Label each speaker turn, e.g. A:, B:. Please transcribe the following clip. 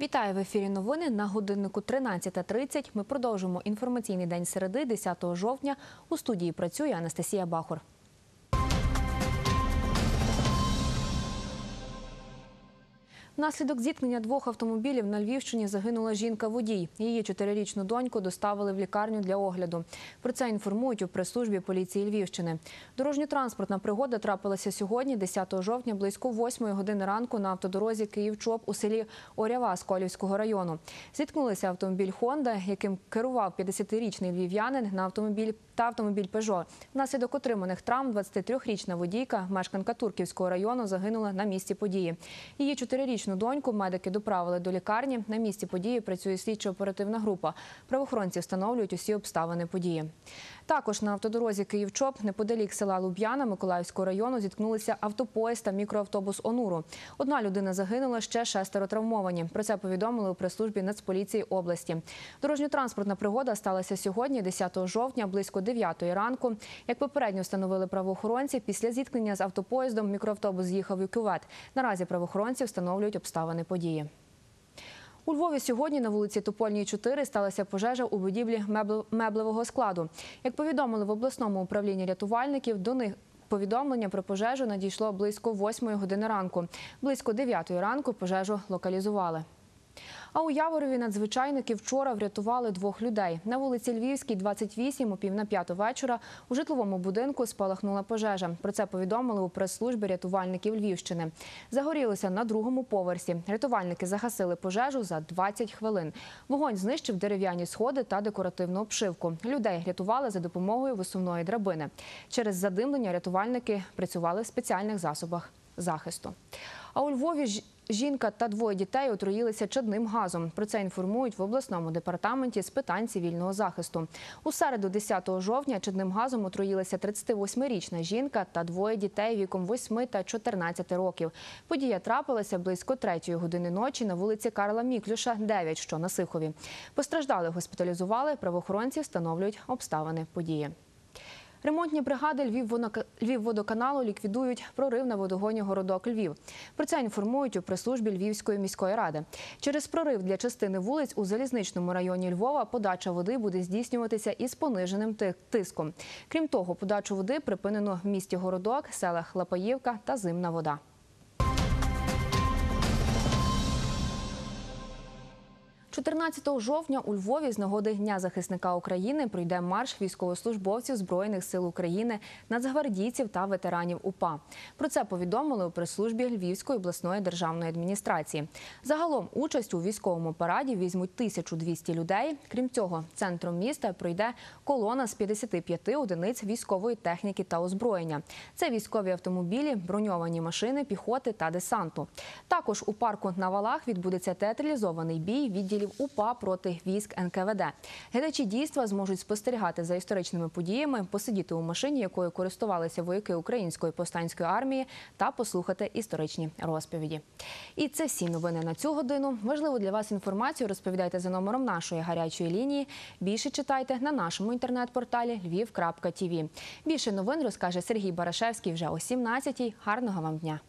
A: Вітаю в ефірі. Новини на годиннику 13.30. Ми продовжимо інформаційний день середи, 10 жовтня. У студії працює Анастасія Бахур. Наслідок зіткнення двох автомобілів на Львівщині загинула жінка-водій. Її чотирирічну доньку доставили в лікарню для огляду. Про це інформують у прес-службі поліції Львівщини. Дорожньо-транспортна пригода трапилася сьогодні, 10 жовтня, близько 8 години ранку на автодорозі Київ-Чоп у селі Орява Сколівського району. Зіткнулися автомобіль Хонда, яким керував 50-річний львів'янин на автомобіль та автомобіль Пежо. Внаслідок отриманих травм 23-річна водійка, мешканка Турківського району, загинула на місці події. Її чотирирічна Трирічну доньку медики доправили до лікарні. На місці події працює слідчо-оперативна група. Правоохоронці встановлюють усі обставини події. Також на автодорозі Київ-Чоп неподалік села Луб'яна Миколаївського району зіткнулися автопоїзд та мікроавтобус Онуру. Одна людина загинула, ще шестеро травмовані. Про це повідомили у прес-службі Нацполіції області. Дорожньо-транспортна пригода сталася сьогодні, 10 жовтня, близько 9 ранку. Як попередньо встановили правоохоронці, після зіткнення з автопоїздом мікроавтобус з'їхав у кювет. Наразі правоохоронці встановлюють встановлюють обставини події. У Львові сьогодні на вулиці Топольній, 4 сталася пожежа у будівлі меблевого складу. Як повідомили в обласному управлінні рятувальників, до них повідомлення про пожежу надійшло близько 8 години ранку. Близько 9 ранку пожежу локалізували. А у Яворові надзвичайники вчора врятували двох людей. На вулиці Львівській, 28, о пів на п'яту вечора у житловому будинку спалахнула пожежа. Про це повідомили у прес-службі рятувальників Львівщини. Загорілися на другому поверсі. Рятувальники загасили пожежу за 20 хвилин. Вогонь знищив дерев'яні сходи та декоративну обшивку. Людей рятували за допомогою висувної драбини. Через задимлення рятувальники працювали в спеціальних засобах захисту. А у Львові Жінка та двоє дітей отруїлися чадним газом. Про це інформують в обласному департаменті з питань цивільного захисту. У середу, 10 жовтня, чадним газом отруїлися 38-річна жінка та двоє дітей віком 8 та 14 років. Подія трапилася близько третьої години ночі на вулиці Карла Міклюша, 9, що на Сихові. Постраждали, госпіталізували правоохоронці, встановлюють обставини події. Ремонтні бригади Львівводоканалу ліквідують прорив на водогоні городок Львів. Про це інформують у прес-службі Львівської міської ради. Через прорив для частини вулиць у залізничному районі Львова подача води буде здійснюватися із пониженим тиском. Крім того, подачу води припинено в місті Городок, селах Лапаївка та Зимна вода. 14 жовтня у Львові з нагоди Дня захисника України пройде марш військовослужбовців Збройних сил України, нацгвардійців та ветеранів УПА. Про це повідомили у прес-службі Львівської обласної державної адміністрації. Загалом участь у військовому параді візьмуть 1200 людей. Крім цього, центром міста пройде колона з 55 одиниць військової техніки та озброєння. Це військові автомобілі, броньовані машини, піхоти та десанту. Також у парку на валах відбудеться театралізований бій відділів героїв УПА проти військ НКВД. Глядачі дійства зможуть спостерігати за історичними подіями, посидіти у машині, якою користувалися вояки української повстанської армії, та послухати історичні розповіді. І це всі новини на цю годину. Важливу для вас інформацію розповідайте за номером нашої гарячої лінії. Більше читайте на нашому інтернет-порталі lviv.tv. Більше новин розкаже Сергій Барашевський вже о 17-й. Гарного вам дня.